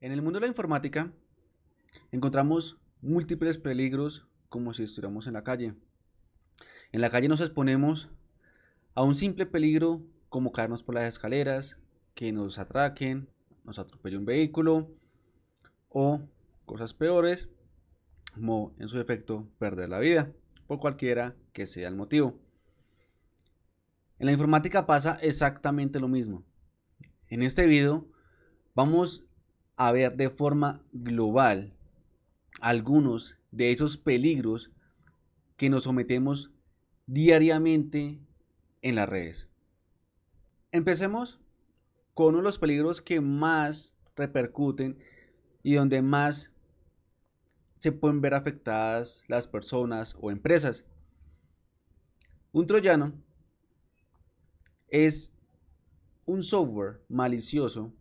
En el mundo de la informática encontramos múltiples peligros como si estuviéramos en la calle. En la calle nos exponemos a un simple peligro como caernos por las escaleras, que nos atraquen, nos atropelle un vehículo o cosas peores, como en su efecto perder la vida, por cualquiera que sea el motivo. En la informática pasa exactamente lo mismo. En este video vamos a ver de forma global algunos de esos peligros que nos sometemos diariamente en las redes. Empecemos con uno de los peligros que más repercuten y donde más se pueden ver afectadas las personas o empresas. Un troyano es un software malicioso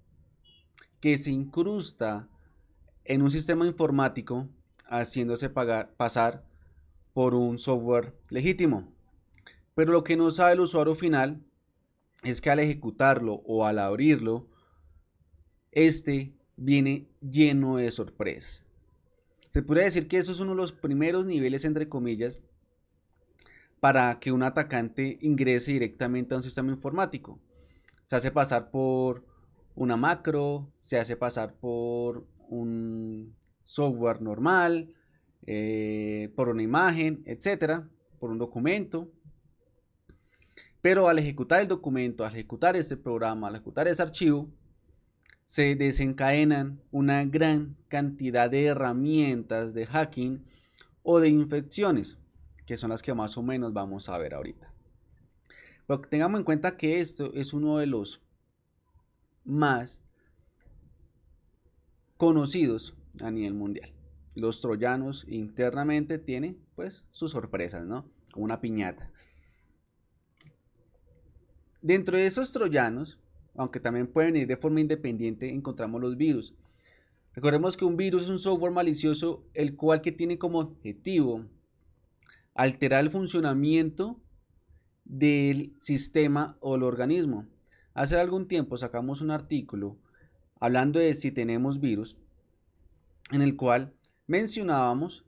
que se incrusta en un sistema informático haciéndose pasar por un software legítimo. Pero lo que no sabe el usuario final es que al ejecutarlo o al abrirlo, este viene lleno de sorpresa. Se puede decir que eso es uno de los primeros niveles, entre comillas, para que un atacante ingrese directamente a un sistema informático. Se hace pasar por una macro, se hace pasar por un software normal, eh, por una imagen, etcétera, por un documento. Pero al ejecutar el documento, al ejecutar ese programa, al ejecutar ese archivo, se desencadenan una gran cantidad de herramientas de hacking o de infecciones, que son las que más o menos vamos a ver ahorita. Pero tengamos en cuenta que esto es uno de los más conocidos a nivel mundial. Los troyanos internamente tienen pues sus sorpresas, ¿no? Como una piñata. Dentro de esos troyanos, aunque también pueden ir de forma independiente, encontramos los virus. Recordemos que un virus es un software malicioso el cual que tiene como objetivo alterar el funcionamiento del sistema o el organismo. Hace algún tiempo sacamos un artículo hablando de si tenemos virus, en el cual mencionábamos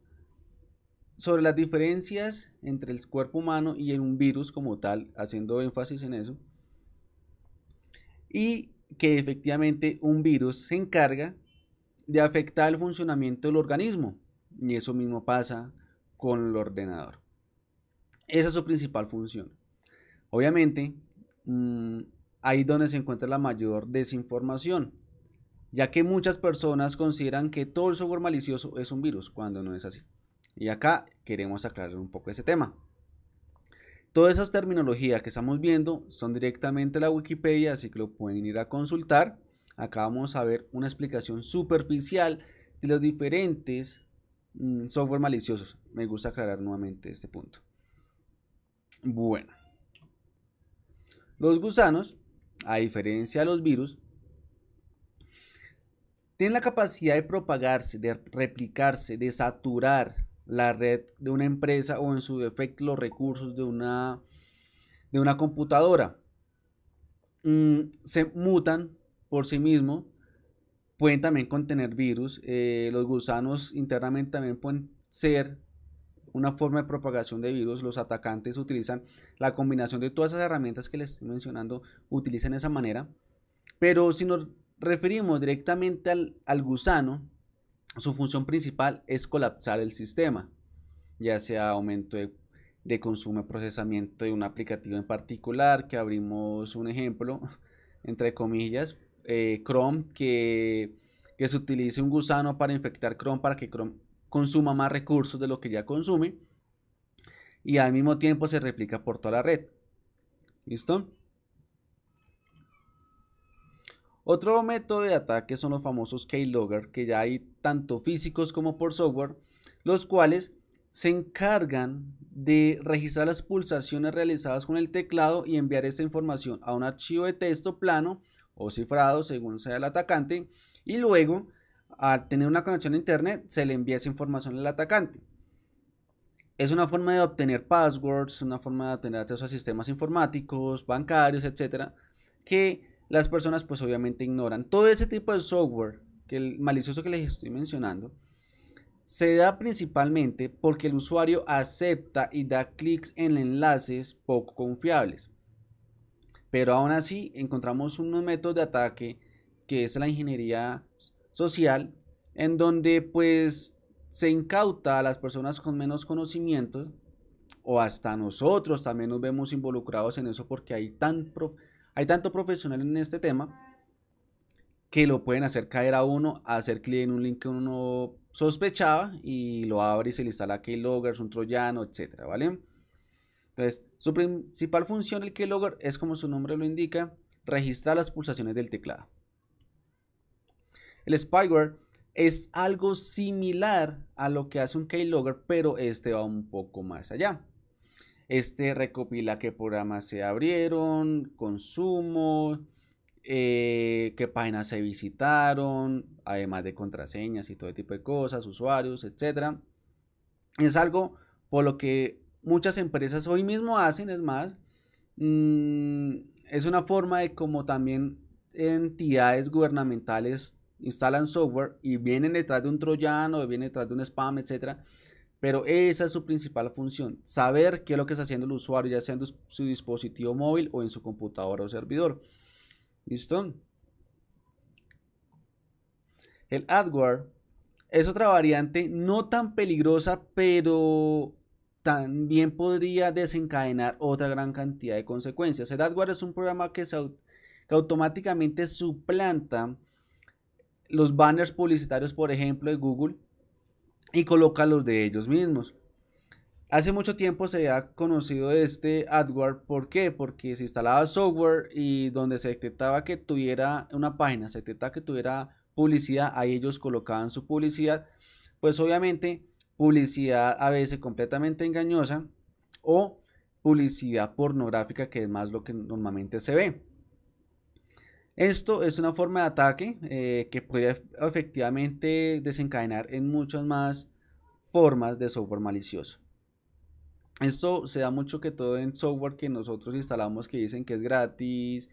sobre las diferencias entre el cuerpo humano y en un virus como tal, haciendo énfasis en eso, y que efectivamente un virus se encarga de afectar el funcionamiento del organismo, y eso mismo pasa con el ordenador. Esa es su principal función. Obviamente, mm, ahí donde se encuentra la mayor desinformación, ya que muchas personas consideran que todo el software malicioso es un virus, cuando no es así. Y acá queremos aclarar un poco ese tema. Todas esas terminologías que estamos viendo son directamente la Wikipedia, así que lo pueden ir a consultar. Acá vamos a ver una explicación superficial de los diferentes mm, software maliciosos. Me gusta aclarar nuevamente este punto. Bueno, los gusanos a diferencia de los virus, tienen la capacidad de propagarse, de replicarse, de saturar la red de una empresa o en su defecto los recursos de una, de una computadora. Mm, se mutan por sí mismos, pueden también contener virus, eh, los gusanos internamente también pueden ser una forma de propagación de virus, los atacantes utilizan la combinación de todas esas herramientas que les estoy mencionando, utilizan esa manera. Pero si nos referimos directamente al, gusano, su función principal es colapsar el sistema, ya sea aumento de, de consumo de procesamiento de un aplicativo en particular, que abrimos un ejemplo, entre comillas, eh, Chrome, que, que se utilice un gusano para infectar Chrome para que Chrome consuma más recursos de lo que ya consume y al mismo tiempo se replica por toda la red. ¿Listo? Otro método de ataque son los famosos keylogger, que ya hay tanto físicos como por software, los cuales se encargan de registrar las pulsaciones realizadas con el teclado y enviar esa información a un archivo de texto plano o cifrado según sea el atacante y luego al tener una conexión a internet se le envía esa información al atacante. Es una forma de obtener passwords, una forma de obtener acceso a sistemas informáticos, bancarios, etcétera, que las personas pues obviamente ignoran. Todo ese tipo de software que el malicioso que les estoy mencionando se da principalmente porque el usuario acepta y da clics en enlaces poco confiables. Pero aún así encontramos unos métodos de ataque que es la ingeniería social en donde pues se incauta a las personas con menos conocimiento o hasta nosotros también nos vemos involucrados en eso porque hay, tan hay tanto profesional en este tema que lo pueden hacer caer a uno, hacer clic en un link que uno sospechaba y lo abre y se le instala es un troyano, etcétera, ¿vale? Entonces, su principal función el Keylogger es como su nombre lo indica, registrar las pulsaciones del teclado. El spyware es algo similar a lo que hace un keylogger, pero este va un poco más allá. Este recopila qué programas se abrieron, consumo, eh, qué páginas se visitaron, además de contraseñas y todo tipo de cosas, usuarios, etc. Es algo por lo que muchas empresas hoy mismo hacen, es más, mm, es una forma de como también entidades gubernamentales instalan software y vienen detrás de un troyano, vienen detrás de un spam, etcétera. Pero esa es su principal función, saber qué es lo que está haciendo el usuario, ya sea en su dispositivo móvil o en su computadora o servidor. ¿Listo? El adware es otra variante no tan peligrosa, pero también podría desencadenar otra gran cantidad de consecuencias. El adware es un programa que, se, que automáticamente suplanta los banners publicitarios, por ejemplo, de Google y coloca los de ellos mismos. Hace mucho tiempo se ha conocido este AdWord, ¿por qué? Porque se instalaba software y donde se detectaba que tuviera una página, se detectaba que tuviera publicidad, ahí ellos colocaban su publicidad, pues obviamente publicidad a veces completamente engañosa o publicidad pornográfica que es más lo que normalmente se ve. Esto es una forma de ataque eh, que puede efectivamente desencadenar en muchas más formas de software malicioso. Esto se da mucho que todo en software que nosotros instalamos que dicen que es gratis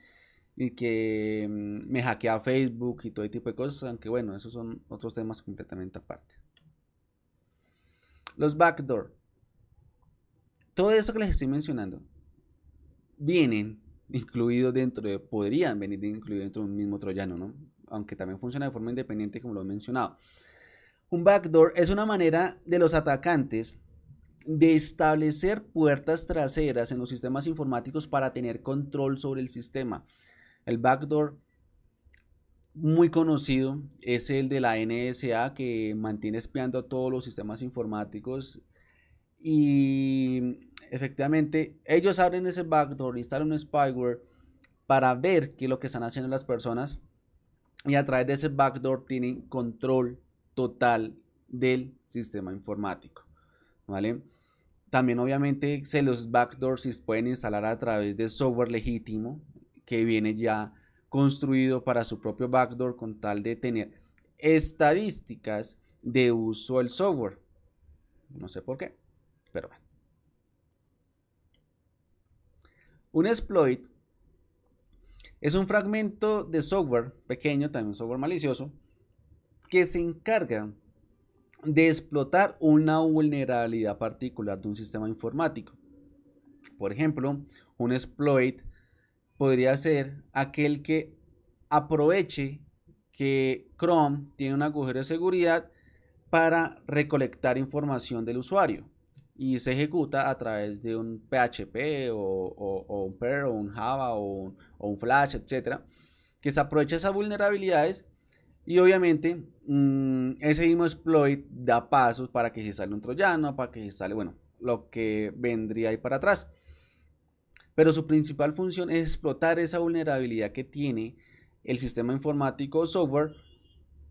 y que mm, me hackea Facebook y todo tipo de cosas, aunque bueno, esos son otros temas completamente aparte. Los backdoor. Todo eso que les estoy mencionando vienen incluido dentro de, podrían venir incluidos dentro de un mismo troyano, Aunque también funciona de forma independiente, como lo he mencionado. Un backdoor es una manera de los atacantes de establecer puertas traseras en los sistemas informáticos para tener control sobre el sistema. El backdoor muy conocido es el de la NSA que mantiene espiando a todos los sistemas informáticos y efectivamente ellos abren ese backdoor, instalan un spyware para ver qué es lo que están haciendo las personas y a través de ese backdoor tienen control total del sistema informático, ¿vale? También obviamente se los backdoors se pueden instalar a través de software legítimo que viene ya construido para su propio backdoor con tal de tener estadísticas de uso del software. No sé por qué, pero bueno. Un exploit es un fragmento de software pequeño, también software malicioso, que se encarga de explotar una vulnerabilidad particular de un sistema informático. Por ejemplo, un exploit podría ser aquel que aproveche que Chrome tiene un agujero de seguridad para recolectar información del usuario y se ejecuta a través de un PHP o, un Perl o un Java o un, Flash, etcétera, que se aprovecha esas vulnerabilidades y obviamente mm, ese mismo exploit da pasos para que se sale un troyano, para que se sale, bueno, lo que vendría ahí para atrás. Pero su principal función es explotar esa vulnerabilidad que tiene el sistema informático o software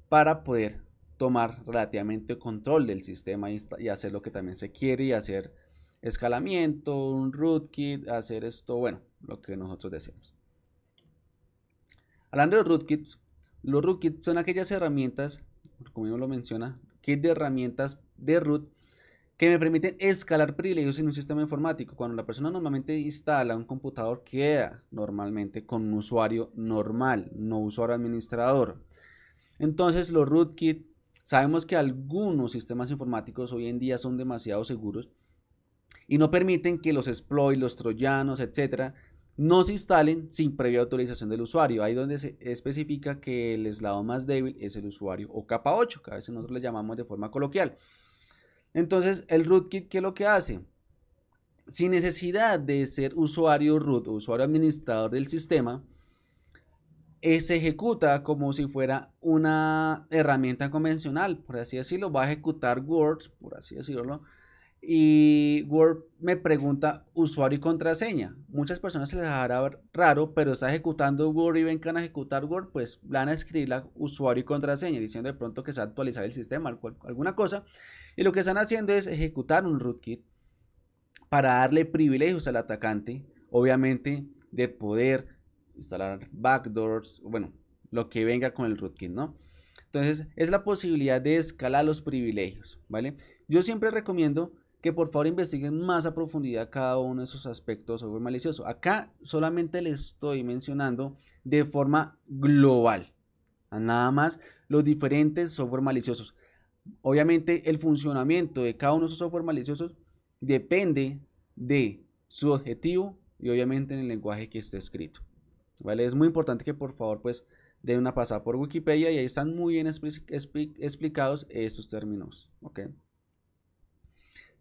para poder tomar relativamente control del sistema y, hacer lo que también se quiere y hacer escalamiento, un rootkit, hacer esto, bueno, lo que nosotros decimos. Hablando de rootkits, los rootkits son aquellas herramientas, como lo menciona, kit de herramientas de root que me permiten escalar privilegios en un sistema informático. Cuando la persona normalmente instala un computador, queda normalmente con un usuario normal, no usuario administrador. Entonces los rootkits Sabemos que algunos sistemas informáticos hoy en día son demasiado seguros y no permiten que los exploits, los troyanos, etcétera, no se instalen sin previa autorización del usuario. Ahí donde se especifica que el eslabón más débil es el usuario o capa 8, que a veces nosotros le llamamos de forma coloquial. Entonces, el rootkit, ¿qué es lo que hace? Sin necesidad de ser usuario root o usuario administrador del sistema, eh, se ejecuta como si fuera una herramienta convencional, por así decirlo. Va a ejecutar Word, por así decirlo. Y Word me pregunta usuario y contraseña. Muchas personas se les hará raro, pero está ejecutando Word y van a ejecutar Word, pues van a escribir la usuario y contraseña, diciendo de pronto que se ha actualizado actualizar el sistema, alguna cosa. Y lo que están haciendo es ejecutar un rootkit para darle privilegios al atacante, obviamente, de poder instalar backdoors, bueno, lo que venga con el rootkit, ¿no? Entonces, es la posibilidad de escalar los privilegios, ¿vale? Yo siempre recomiendo que por favor investiguen más a profundidad cada uno de esos aspectos software malicioso. Acá solamente les estoy mencionando de forma global, nada más los diferentes software maliciosos. Obviamente el funcionamiento de cada uno de esos software maliciosos depende de su objetivo y obviamente en el lenguaje que esté escrito. Es muy importante que por favor pues den una pasada por Wikipedia y ahí están muy bien explicados esos términos, ¿ok?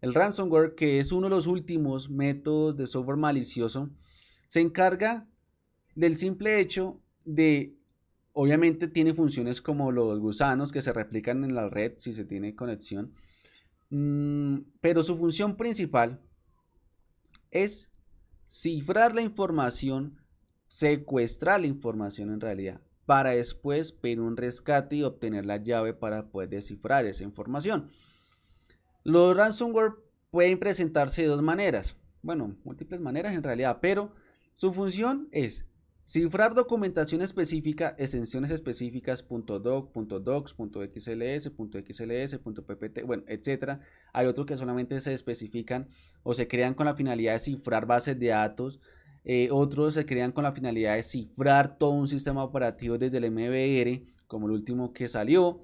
El ransomware, que es uno de los últimos métodos de software malicioso, se encarga del simple hecho de, obviamente tiene funciones como los gusanos que se replican en la red si se tiene conexión, mm, pero su función principal es cifrar la información secuestrar la información en realidad para después pedir un rescate y obtener la llave para poder descifrar esa información. Los ransomware pueden presentarse de dos maneras, bueno, múltiples maneras en realidad, pero su función es cifrar documentación específica, extensiones específicas .doc, .docs, .xls, .xls, .ppt, bueno, etc. Hay otros que solamente se especifican o se crean con la finalidad de cifrar bases de datos eh, otros se crean con la finalidad de cifrar todo un sistema operativo desde el MBR, como el último que salió,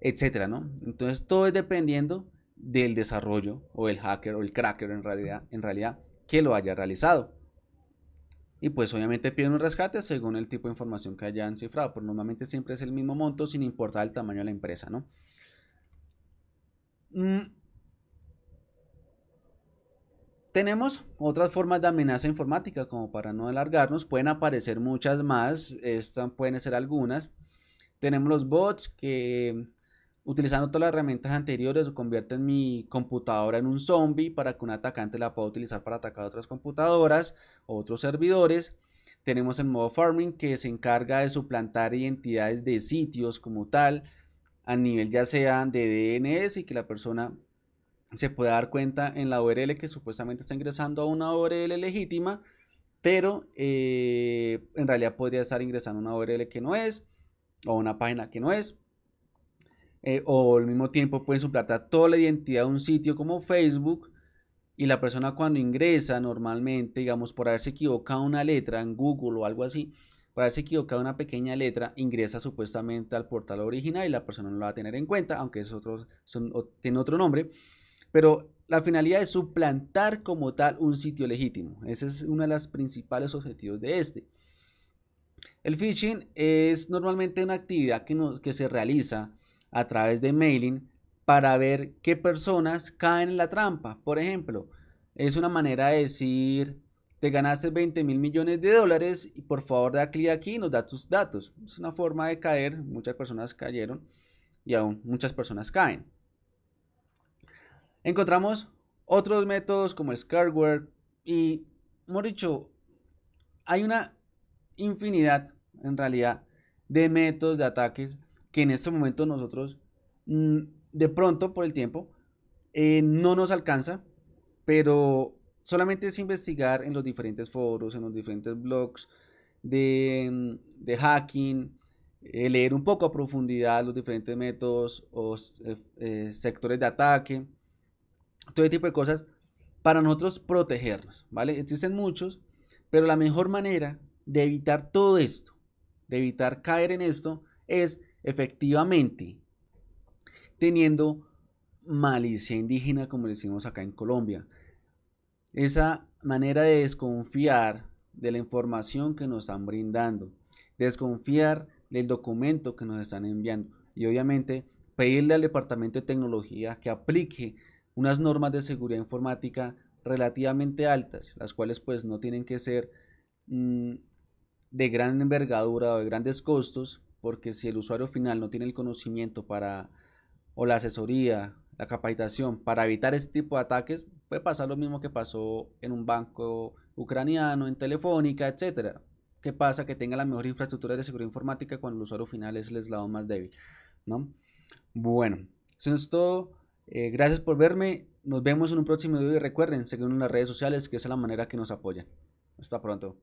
etcétera, ¿no? Entonces todo es dependiendo del desarrollo o el hacker o el cracker en realidad, en realidad que lo haya realizado. Y pues obviamente piden un rescate según el tipo de información que hayan cifrado, pero normalmente siempre es el mismo monto sin importar el tamaño de la empresa, ¿no? Mm, tenemos otras formas de amenaza informática, como para no alargarnos, pueden aparecer muchas más, estas pueden ser algunas. Tenemos los bots que utilizando todas las herramientas anteriores convierten mi computadora en un zombie para que un atacante la pueda utilizar para atacar otras computadoras o otros servidores. Tenemos el modo farming que se encarga de suplantar identidades de sitios como tal a nivel ya sea de DNS y que la persona se puede dar cuenta en la URL que supuestamente está ingresando a una URL legítima, pero eh, en realidad podría estar ingresando a una URL que no es, o una página que no es. Eh, o al mismo tiempo pueden suplantar toda la identidad de un sitio como Facebook y la persona cuando ingresa normalmente, digamos, por haberse equivocado una letra en Google o algo así, por haberse equivocado una pequeña letra, ingresa supuestamente al portal original y la persona no lo va a tener en cuenta, aunque es tiene otro nombre pero la finalidad es suplantar como tal un sitio legítimo. Ese es uno de los principales objetivos de este. El phishing es normalmente una actividad que, que se realiza a través de mailing para ver qué personas caen en la trampa. Por ejemplo, es una manera de decir, te ganaste 20 mil millones de dólares y por favor da clic aquí y nos da tus datos. Es una forma de caer, muchas personas cayeron y aún muchas personas caen. Encontramos otros métodos como el scareware y, hemos dicho, hay una infinidad, en realidad, de métodos de ataques que en este momento nosotros, mm, de pronto por el tiempo, eh, no nos alcanza, pero solamente es investigar en los diferentes foros, en los diferentes blogs de, mm, hacking, eh, leer un poco a profundidad los diferentes métodos o eh, sectores de ataque todo tipo de cosas para nosotros protegernos, ¿vale? Existen muchos, pero la mejor manera de evitar todo esto, de evitar caer en esto, es efectivamente teniendo malicia indígena, como decimos acá en Colombia. Esa manera de desconfiar de la información que nos están brindando, desconfiar del documento que nos están enviando y obviamente pedirle al Departamento de Tecnología que aplique unas normas de seguridad informática relativamente altas, las cuales pues no tienen que ser mm, de gran envergadura o de grandes costos, porque si el usuario final no tiene el conocimiento para o la asesoría, la capacitación para evitar este tipo de ataques, puede pasar lo mismo que pasó en un banco ucraniano, en Telefónica, etcétera. ¿Qué pasa? Que tenga la mejor infraestructura de seguridad informática cuando el usuario final es el eslabón más débil, ¿no? Bueno, eso es todo eh, gracias por verme. Nos vemos en un próximo video y recuerden seguirnos en las redes sociales, que es la manera que nos apoyan. Hasta pronto.